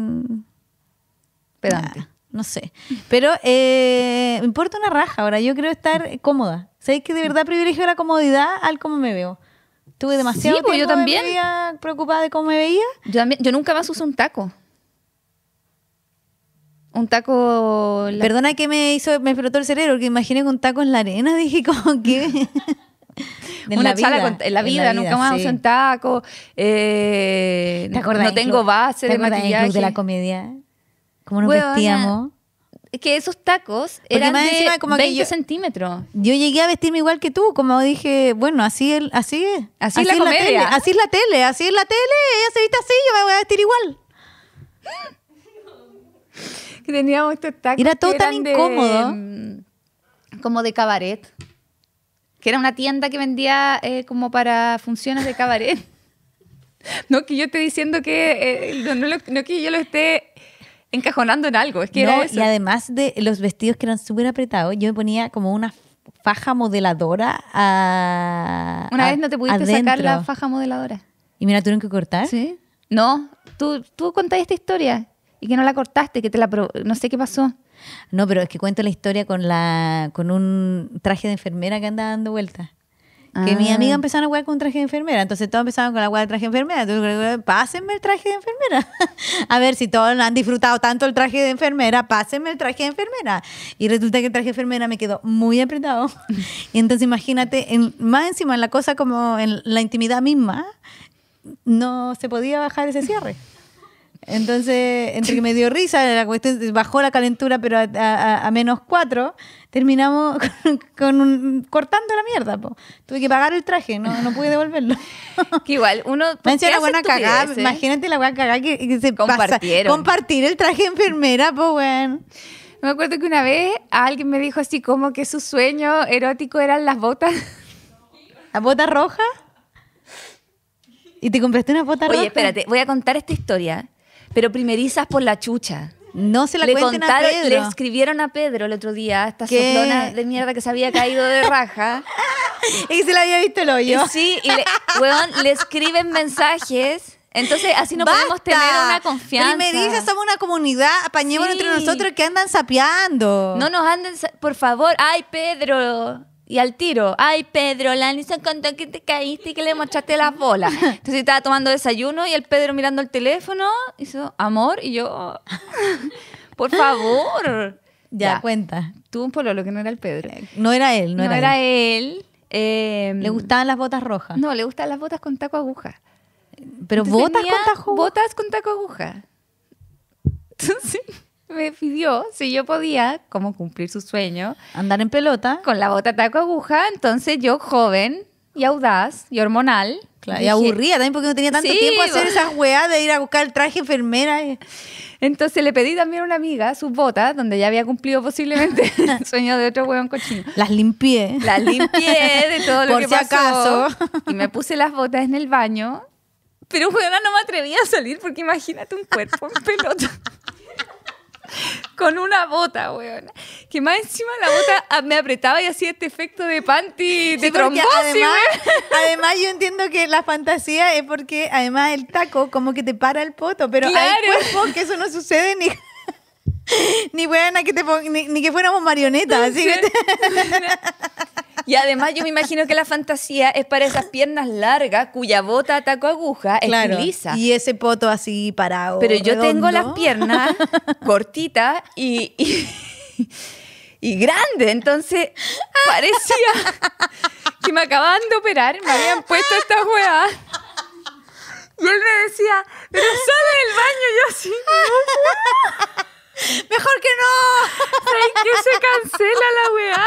pedante. Ah, no sé. Pero eh, me importa una raja ahora. Yo quiero estar cómoda. ¿Sabéis que de verdad privilegio la comodidad al cómo me veo? Tuve demasiado pues, yo también. preocupada de cómo me veía. Yo, nunca más uso un taco. Un taco. Perdona que me hizo, me explotó el cerebro, que imaginé que un taco en la arena, dije como que en una la chala vida, en la vida, nunca más sí. un taco. Eh, no tengo base de maquillaje. de la comedia? ¿Cómo nos vestíamos? Es que esos tacos eran de como 20 centímetros. Yo llegué a vestirme igual que tú, como dije, bueno, así, así, así, es la, Tele, así es la tele, así es la tele, ella se viste así, yo me voy a vestir igual. teníamos estos tacos. Era todo tan incómodo. Mm, como de cabaret era una tienda que vendía eh, como para funciones de cabaret. No que yo esté diciendo que, eh, no, que yo lo esté encajonando en algo, es que Y además de los vestidos que eran súper apretados, yo me ponía como una faja modeladora a... Una vez no te pudiste sacar la faja modeladora. ¿Y mira, la tuvieron que cortar? Sí. No, tú, tú contaste esta historia y que no la cortaste, que te la... No sé qué pasó. No, pero es que cuento la historia con, la, con un traje de enfermera que anda dando vueltas. Que mi ah. amiga empezaron a jugar con un traje de enfermera. Entonces todos empezaban con la hueá de traje de enfermera. pásenme el traje de enfermera. a ver, si todos han disfrutado tanto el traje de enfermera, pásenme el traje de enfermera. Y resulta que el traje de enfermera me quedó muy apretado. y entonces imagínate, más encima en la cosa como en la intimidad misma, no se podía bajar ese cierre. Entonces, entre que me dio risa, bajó la calentura, pero a, menos cuatro, terminamos con, cortando la mierda. Po. Tuve que pagar el traje, no, no pude devolverlo. que igual, uno. buena cagada, Imagínate la buena cagada que, se Compartieron. Compartir el traje enfermera, pues, weón. Me acuerdo que una vez alguien me dijo así como que su sueño erótico eran las botas. ¿Las bota roja. ¿Y te compraste una bota roja? Oye, espérate, voy a contar esta historia pero primerizas por la chucha. No se la cuenten a Le escribieron a Pedro el otro día, esta de mierda que se había caído de raja. y se la había visto el hoyo. sí, y le, escriben mensajes. Entonces, así no podemos tener una confianza. Primeriza, somos una comunidad, apañémonos entre nosotros que andan sapeando. No nos anden, por favor. Ay, Pedro, y al tiro, ay Pedro, la se contó que te caíste y que le mostraste las bolas. Entonces estaba tomando desayuno y el Pedro mirando el teléfono, hizo amor y yo, por favor. Ya, cuenta. Tuvo un pololo que no era el Pedro. Eh, no era él, no, era, él. Em, ¿Le gustaban las botas rojas? No, le gustaban las botas con taco aguja. ¿Pero botas con taco aguja? Botas con taco aguja. Sí me pidió si yo podía como cumplir su sueño. Andar en pelota. Con la bota taco aguja. Entonces yo, joven y audaz y hormonal. y aburrida también porque no tenía tanto tiempo hacer esas weas de ir a buscar el traje enfermera. Entonces le pedí también a una amiga sus botas, donde ya había cumplido posiblemente el sueño de otro hueón cochino. Las limpié. Las limpié de todo lo que acaso. Y me puse las botas en el baño. Pero, weona, no me atrevía a salir porque imagínate un cuerpo en pelota con una bota, weón. Que más encima la bota ah, me apretaba y hacía este efecto de panty, de trombosis, además, además, yo entiendo que la fantasía es porque además el taco como que te para el poto, pero claro. hay cuerpos que eso no sucede ni... ni buena que te ni, que fuéramos marionetas. y además yo me imagino que la fantasía es para esas piernas largas cuya bota ataco aguja es lisa. Y ese poto así parado. Pero yo tengo las piernas cortitas y, y grande. Entonces parecía que me acababan de operar, me habían puesto esta hueá. Y él me decía, pero sale del baño. yo así, ¡Mejor que no! ¿Sabes que se cancela la weá?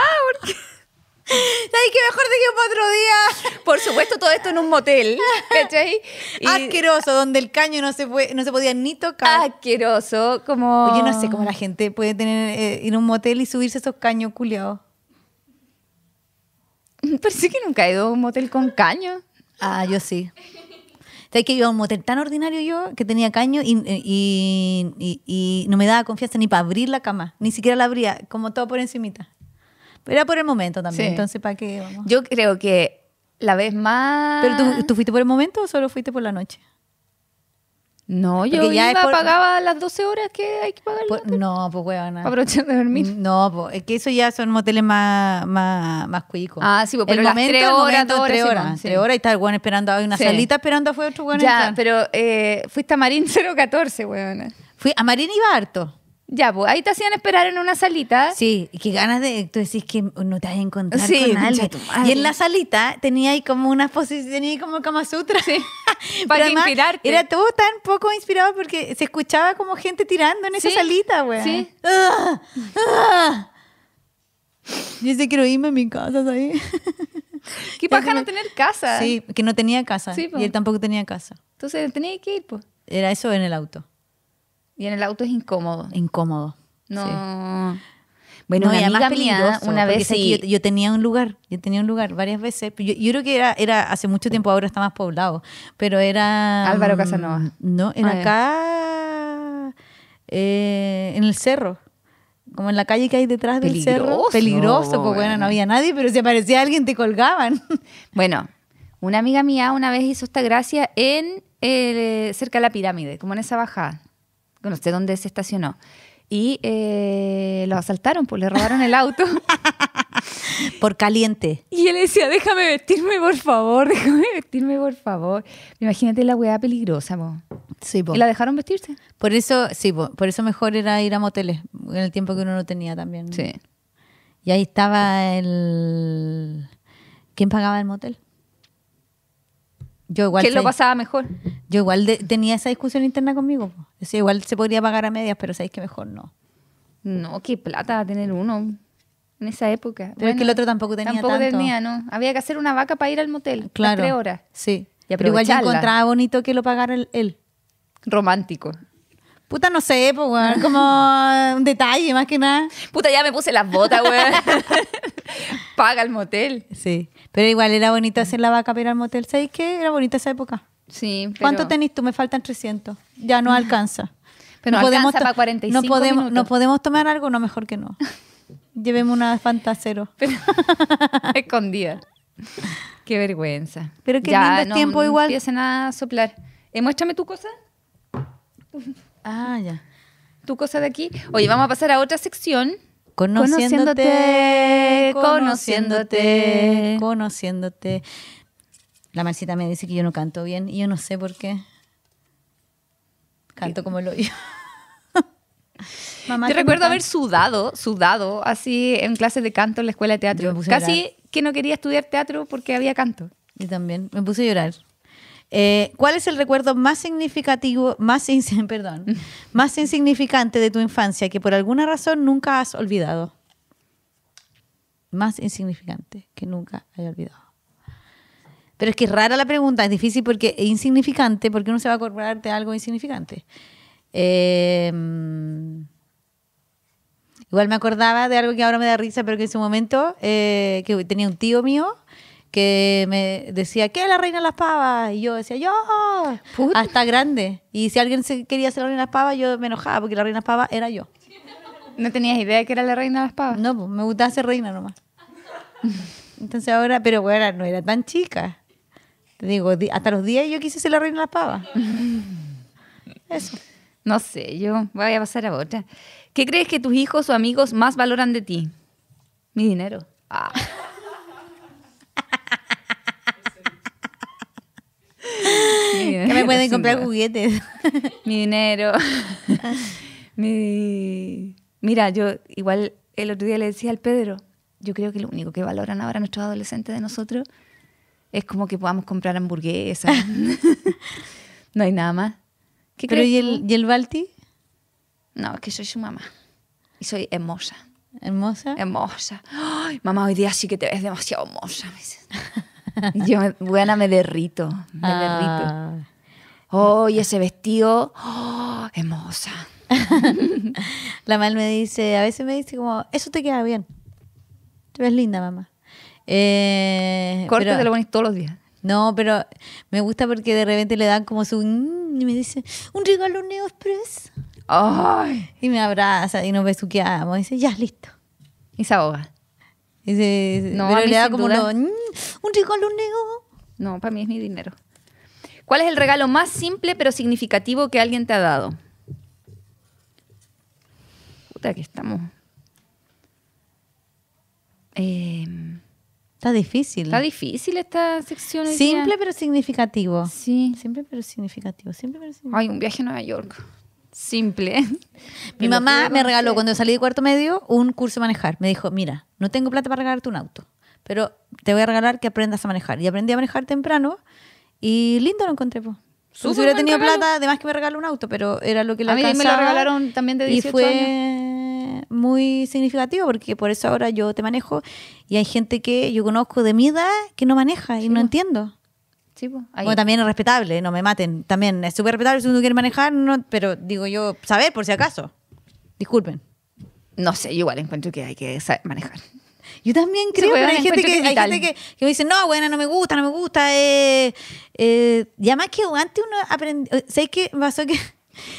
¿Sabes que mejor que un otro día? Por supuesto, todo esto en un motel, ¿cachai? Asqueroso, donde el caño no se, no se podía ni tocar. Asqueroso, como... Yo no sé cómo la gente puede tener eh, ir a un motel y subirse esos caños culiados. Parece que nunca he ido a un motel con caño. Ah, yo sí. ¿Sabes que iba a un motel tan ordinario yo que tenía caño y, y, no me daba confianza ni para abrir la cama, ni siquiera la abría, como todo por encimita. Pero era por el momento también, entonces ¿para qué? Vamos? Yo creo que la vez más... ¿Pero tú, tú fuiste por el momento o solo fuiste por la noche? No, yo ya iba, pagaba las 12 horas que hay que pagar. Pues, no, pues huevona. Aprovechar de dormir. No, pues es que eso ya son moteles más, más, más cuicos. Ah, sí, pues, pero el las 3 horas, horas, 3 horas. 3 pues, horas y está el esperando. Hay una salita esperando fue otro hueón. Ya, pero eh, fuiste a Marín 014, huevona. Fui a Marín y Barto. Ya, pues ahí te hacían esperar en una salita. Sí, y qué ganas de. Tú decís que no te has encontrado sí, con alguien. Y en la salita tenía ahí como una posición, tenía como Kama Sutra. Sí. Para inspirarte. Era todo tan poco inspirado porque se escuchaba como gente tirando en esa salita, güey. Sí. ¡Ah! ¡Ah! Yo sé, quiero irme a mi casa, ¿sabes? Qué paja no tener casa. Sí, que no tenía casa. Sí, y él tampoco tenía casa. Entonces tenía que ir, pues. Era eso en el auto. Y en el auto es incómodo. Incómodo. No. Bueno, una amiga una vez yo, tenía un lugar, yo tenía un lugar varias veces. Yo, creo que era, hace mucho tiempo, ahora está más poblado, pero era... Álvaro mm, Casanova. No, en ah, acá, eh, en el cerro como en la calle que hay detrás del cerro. Peligroso, porque pues, no había nadie, pero si aparecía alguien te colgaban. Bueno, una amiga mía una vez hizo esta gracia en eh, cerca de la pirámide, como en esa bajada. No sé dónde se estacionó y eh, lo asaltaron, pues le robaron el auto. por caliente. Y él decía, déjame vestirme, por favor, déjame vestirme, por favor. Imagínate la weá peligrosa, mo. Sí, Y la dejaron vestirse. Por eso, sí, por eso mejor era ir a moteles, en el tiempo que uno no tenía también. Sí. Y ahí estaba el... ¿Quién pagaba el motel? Yo igual lo pasaba mejor? Yo igual tenía esa discusión interna conmigo. igual se podría pagar a medias, pero sabéis que mejor no. No, qué plata tener uno en esa época. Pero es que el otro tampoco tenía Tampoco tenía, ¿no? Había que hacer una vaca para ir al motel. Claro. tres horas. Sí. Ya pero igual yo encontraba bonito que lo pagara él. Romántico. Puta, no sé, pues, Como un detalle, más que nada. Puta, ya me puse las botas, weón. Paga el motel. Sí. Pero igual era bonito hacer la vaca para ir al motel. ¿Sabes qué? Era bonita esa época. Sí. ¿Cuánto tenés tú? Me faltan 300. Ya no alcanza. Pero no, podemos 45 no podemos, No podemos tomar algo, no, mejor que no. Llevemos una fantasero Escondida. Qué vergüenza. Pero qué lindo no, tiempo igual. No empiecen a soplar. Eh, muéstrame tu cosa. Ah, ya. Tu cosa de aquí. Oye, vamos a pasar a otra sección. Conociéndote, conociéndote, conociéndote. La Marcita me dice que yo no canto bien y yo no sé por qué. Canto como lo yo. Te recuerdo haber sudado, sudado, así en clases de canto en la escuela de teatro. Casi que no quería estudiar teatro porque había canto. Y también me puse a llorar. Eh, ¿Cuál es el recuerdo más significativo, más, perdón, más insignificante de tu infancia que por alguna razón nunca has olvidado? Más insignificante que nunca haya olvidado. Pero es que rara la pregunta, es difícil porque es insignificante, porque uno se va a acordar de algo insignificante. Em, igual me acordaba de algo que ahora me da risa, pero que en su momento, eh, que tenía un tío mío que me decía, ¿qué es la reina de las pavas? Y yo decía, yo, hasta grande. Y si alguien se quería ser la reina de las pavas, yo me enojaba porque la reina de las pavas era yo. ¿No tenías idea de que era la reina de las pavas? No, pues, me gustaba ser reina nomás. Entonces ahora, pero bueno, no era tan chica. Te digo, hasta los días yo quise ser la reina de las pavas. Eso. No sé, yo voy a pasar a otra. ¿Qué crees que tus hijos o amigos más valoran de ti? Mi dinero. Ah. que me pueden comprar juguetes. mi dinero. mi... Mira, yo igual el otro día le decía al Pedro, yo creo que lo único que valoran ahora nuestros adolescentes de nosotros es como que podamos comprar hamburguesas. no hay nada más. ¿Pero ¿y el, y el Balti? No, es que soy su mamá. Y soy hermosa. ¿Hermosa? Hermosa. Ay, mamá, hoy día sí que te ves demasiado hermosa. Yo, buena, me derrito, me ah. derrito. Oh, ese vestido, oh, hermosa. la mal me dice, a veces me dice como, eso te queda bien. Te ves linda, mamá. Eh, Corte te lo pones todos los días. No, pero me gusta porque de repente le dan como su... Mm", y me dice, un regalo Neo Express. Ay. Y me abraza y nos besuqueamos. Y dice, ya, listo. Y se ahoga no, como mm, un regalo negro. No, para mí es mi dinero. ¿Cuál es el regalo más simple pero significativo que alguien te ha dado? Puta, que estamos. Em, está difícil. Está difícil esta sección. Simple pero significativo. Sí. Simple pero significativo. Simple pero significativo. Ay, un viaje a Nueva York simple. Mi mamá me regaló cuando salí de cuarto medio un curso de manejar. Me dijo, mira, no tengo plata para regalarte un auto, pero te voy a regalar que aprendas a manejar. Y aprendí a manejar temprano y lindo lo encontré. pues Si hubiera tenido plata, además que me regaló un auto, pero era lo que la A mí me lo regalaron también de 18 y fue muy significativo porque por eso ahora yo te manejo y hay gente que yo conozco de mi edad que no maneja y no entiendo o también es respetable, no me maten. También es súper respetable si uno quiere manejar, pero digo yo, saber por si acaso. Disculpen. No sé, igual encuentro que hay que manejar. Yo también creo, pero hay gente, que, hay gente que, me dice, no, buena no me gusta, no me gusta. Eh, eh, ya más que antes uno aprendió, eh, ¿sabes qué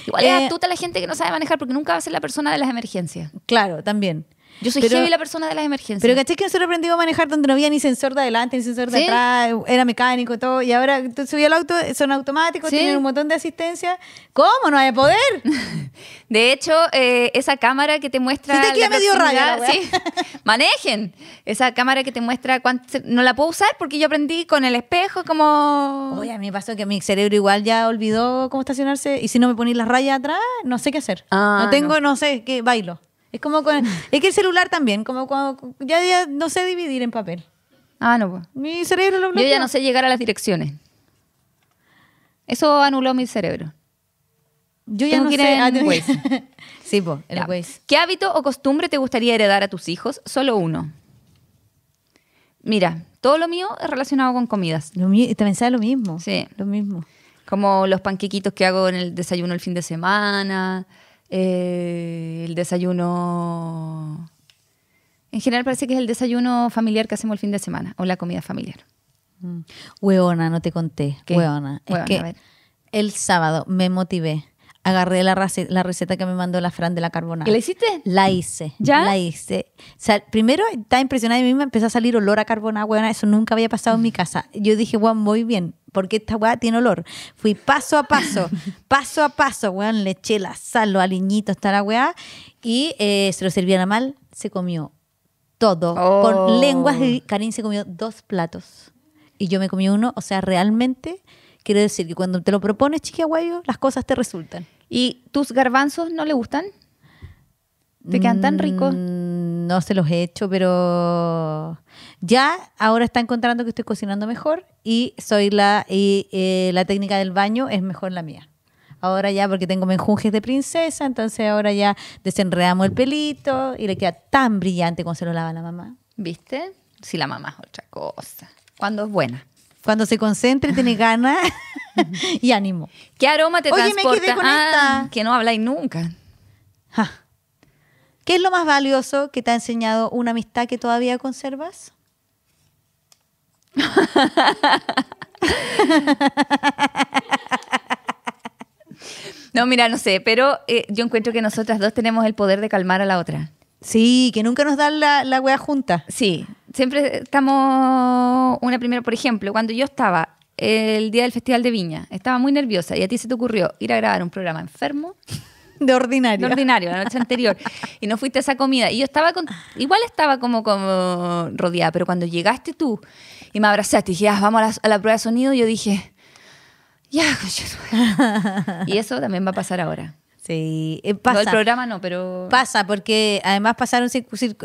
Igual es astuta la gente que no sabe manejar porque nunca va a ser la persona de las emergencias. Claro, también. Yo soy la persona de las emergencias. Pero caché que nosotros aprendí a manejar donde no había ni sensor de adelante, ni sensor de atrás, era mecánico y todo. Y ahora tú subí al auto, son automáticos, tienen un montón de asistencia. ¿Cómo no hay poder? de hecho, eh, esa cámara que te muestra. te queda medio raya, Sí. Manejen. Esa cámara que te muestra cuánto. No la puedo usar porque yo aprendí con el espejo como. Oye, a mí me pasó que mi cerebro igual ya olvidó cómo estacionarse y si no me ponís las rayas atrás, no sé qué hacer. Ah, no tengo, no sé, qué bailo. Es como con. Es que el celular también, como cuando. Ya, ya no sé dividir en papel. Ah, no, pues. Mi cerebro lo bloquea. Yo ya no sé llegar a las direcciones. Eso anuló mi cerebro. Yo ya no sé. Ah, sí, pues, ¿Qué hábito o costumbre te gustaría heredar a tus hijos? Solo uno. Mira, todo lo mío es relacionado con comidas. Lo mío, te pensaba lo mismo. Sí. Lo mismo. Como los panquequitos que hago en el desayuno el fin de semana. Eh, el desayuno... En general parece que es el desayuno familiar que hacemos el fin de semana o la comida familiar. Mm. Hueona, no te conté. Hueona. Es que el sábado me motivé agarré la, receta que me mandó la Fran de la carbonada. ¿Y la hiciste? La hice. ¿Ya? La hice. sea, primero estaba impresionada de mí misma, empezó a salir olor a carbonada, weón, eso nunca había pasado en mi casa. Yo dije, weón, muy bien, porque esta weá tiene olor. Fui paso a paso, paso a paso, weón, le eché la sal, los aliñitos, hasta la weá, y eh, se lo servían a mal, se comió todo. Con oh. lenguas lenguas, Karin se comió dos platos. Y yo me comí uno, o sea, realmente Quiere decir que cuando te lo propones, chiquiaguayo, las cosas te resultan. ¿Y tus garbanzos no le gustan? ¿Te quedan tan ricos? Mm, no se los he hecho, pero ya ahora está encontrando que estoy cocinando mejor y soy la y, eh, la técnica del baño es mejor la mía. Ahora ya porque tengo menjunjes de princesa, entonces ahora ya desenredamos el pelito y le queda tan brillante cuando se lo lava la mamá. ¿Viste? Si la mamá es otra cosa. Cuando es buena. Cuando se concentre, tiene ganas y ánimo. ¿Qué aroma te Oye, Me quedé con esta. Ah, que no habláis nunca. ¿Qué es lo más valioso que te ha enseñado una amistad que todavía conservas? no, mira, no sé, pero eh, yo encuentro que nosotras dos tenemos el poder de calmar a la otra. Sí, que nunca nos dan la, la wea junta. Sí, siempre estamos una primera, por ejemplo, cuando yo estaba el día del Festival de Viña, estaba muy nerviosa y a ti se te ocurrió ir a grabar un programa enfermo. De ordinario. De ordinario, la noche anterior. y no fuiste a esa comida. Y yo estaba con, igual estaba como, como rodeada, pero cuando llegaste tú y me abrazaste y dije, ah, vamos a la, prueba de sonido, yo dije, ya, y eso también va a pasar ahora. Sí, eh, pasa. el programa no, pero. Pasa, porque además pasaron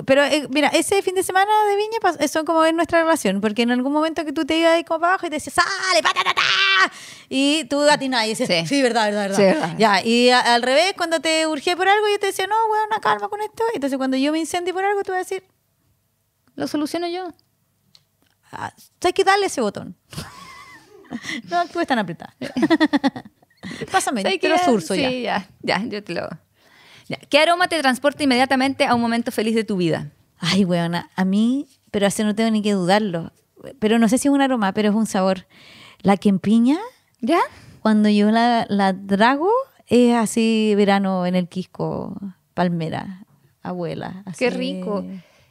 Pero eh, mira, ese fin de semana de Viña son como es nuestra relación, porque en algún momento que tú te ibas ahí como para abajo y te decías, ¡sale, patatata! Y tú gatinás y decías, sí. verdad, verdad, verdad. Ya, y al revés, cuando te urgía por algo, yo te decía, no, weón, una calma con esto. Y Entonces cuando yo me incendí por algo, tú vas a decir, lo soluciono yo. hay ah, que darle ese botón. no estás tan apretada. Pásame, te lo ya. Sí, ya, ya, yo te lo... ¿Qué aroma te transporta inmediatamente a un momento feliz de tu vida? Ay, weona, a mí, pero así no tengo ni que dudarlo. Pero no sé si es un aroma, pero es un sabor. La quempiña, ¿ya? Cuando yo la, la trago, es así verano en el Quisco, palmera, abuela. Qué rico.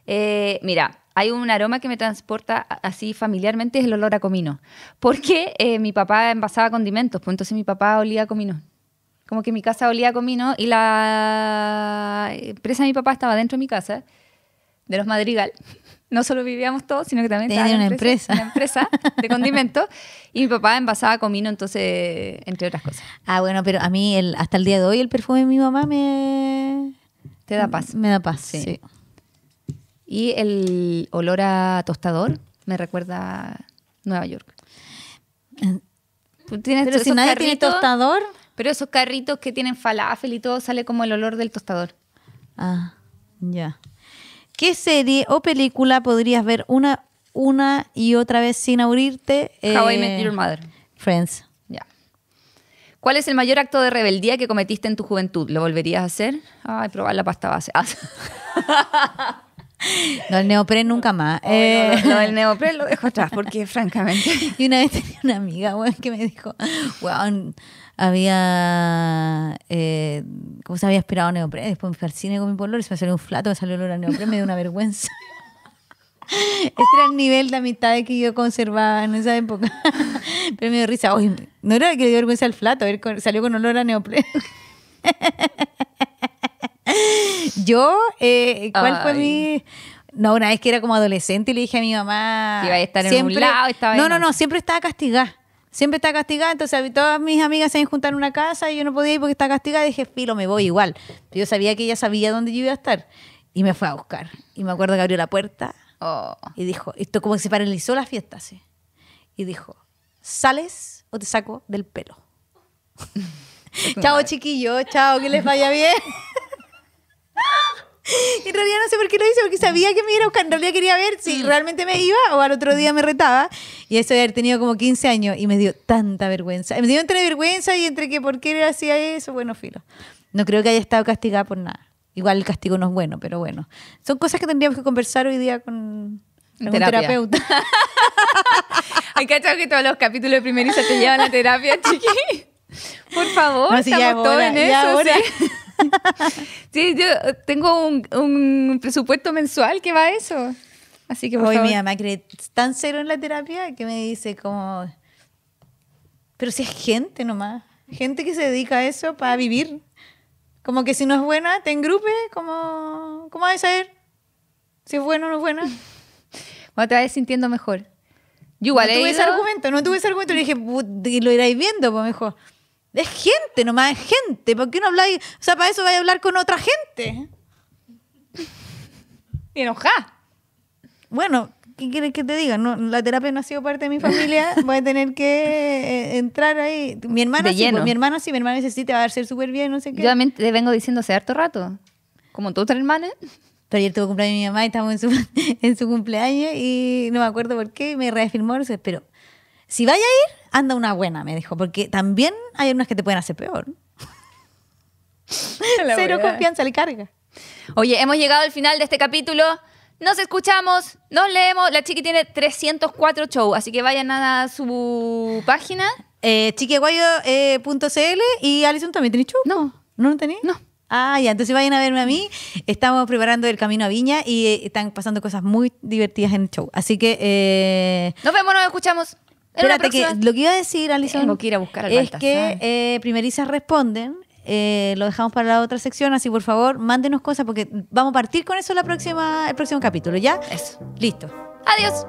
Eh, mira, hay un aroma que me transporta así familiarmente, es el olor a comino. Porque eh, mi papá envasaba condimentos, pues entonces mi papá olía a comino. Como que mi casa olía a comino y la empresa de mi papá estaba dentro de mi casa, de los Madrigal. No solo vivíamos todos, sino que también tenía una empresa, una empresa de condimentos y mi papá envasaba comino, entonces, entre otras cosas. Ah, bueno, pero a mí hasta el día de hoy el perfume de mi mamá me... Te da paz. Me da paz, sí. Y el olor a tostador me recuerda Nueva York. ¿Tienes pero si nadie tiene tostador. Pero esos carritos que tienen falafel y todo sale como el olor del tostador. Ah, ya. ¿Qué serie o película podrías ver una, una y otra vez sin abrirte? Eh, How I eh, Met Your Mother. Friends. Ya. ¿Cuál es el mayor acto de rebeldía que cometiste en tu juventud? ¿Lo volverías a hacer? Ay, probar la pasta base. Ah. No, el neopren nunca más. Eh. No, el neopren lo dejo atrás porque francamente. Y una vez tenía una amiga, que me dijo, wow había, eh, ¿cómo se había aspirado neopren? Después me fui al cine con mi pololo se me salió un flato, me salió el olor a neopren, me dio una vergüenza. este era el nivel de amistad que yo conservaba en esa época. Pero me dio risa. no era que le dio vergüenza al flato, salió con olor a neopren yo, eh, ¿cuál fue mi...? No, una vez que era como adolescente y le dije a mi mamá... a estar siempre, en un No, no, no, siempre estaba castigada. Siempre estaba castigada, entonces todas mis amigas se juntaron en una casa y yo no podía ir porque estaba castigada. Y dije, filo, me voy igual. Yo sabía que ella sabía dónde yo iba a estar. Y me fue a buscar. Y me acuerdo que abrió la puerta oh. y dijo, esto como que se paralizó la fiesta, sí. Y dijo, ¿sales o te saco del pelo? chao, chiquillo, chao, que les vaya bien. En realidad no sé por qué lo hice, porque sabía que me iba a buscar. En realidad quería ver si mm. realmente me iba o al otro día me retaba. Y eso de haber tenido como 15 años y me dio tanta vergüenza. Me dio entre vergüenza y entre que por qué hacía eso, bueno, filo. No creo que haya estado castigada por nada. Igual el castigo no es bueno, pero bueno. Son cosas que tendríamos que conversar hoy día con, un terapeuta. Hay cachado que todos los capítulos de primeriza te llevan a terapia, chiqui. Por favor, no, ya todos en eso. sí, yo eh, tengo un, un, presupuesto mensual que va a eso. Así que, por Hoy favor. mi mamá tan cero en la terapia que me dice como... Pero si es gente nomás. Gente que se dedica a eso para vivir. Como que si no es buena, te engrupe. Como, ¿Cómo vas a saber si es buena o no es buena? Cuando te vas sintiendo mejor. Yo igual no tuve ese argumento, no tuve ese argumento. Le dije, lo iráis viendo, pues mejor. Es gente nomás, es gente. ¿Por qué no habláis? O sea, para eso vais a hablar con otra gente. Y enojá. Bueno, ¿qué quieres que te diga? No, la terapia no ha sido parte de mi familia. Voy a tener que eh, eh, entrar ahí. Mi hermana, sí, pues, mi hermana sí, mi hermana dice va a hacer súper bien, no sé qué. Yo también te vengo diciendo hace harto rato. Como tu otra hermana. Pero ayer tuvo cumpleaños mi mamá y estábamos en su, en su cumpleaños y no me acuerdo por qué. me reafirmó, pero si vaya a ir, anda una buena, me dijo, porque también hay unas que te pueden hacer peor. Cero confianza le carga. Oye, hemos llegado al final de este capítulo. Nos escuchamos, nos leemos. La chiqui tiene 304 shows, así que vayan a su página. Eh, chiqueguayo.cl eh, y Alison también tiene show. No. ¿No lo tenés? No. Ah, ya, entonces vayan a verme a mí. Estamos preparando el camino a Viña y eh, están pasando cosas muy divertidas en el show. Así que. Eh, nos vemos, nos escuchamos. Espérate, que lo que iba a decir, Alison. Tengo que ir a buscar Es que eh, primerizas responden. Eh, lo dejamos para la otra sección, así por favor, mándenos cosas porque vamos a partir con eso la próxima, el próximo capítulo, ¿ya? Eso. Listo. Adiós.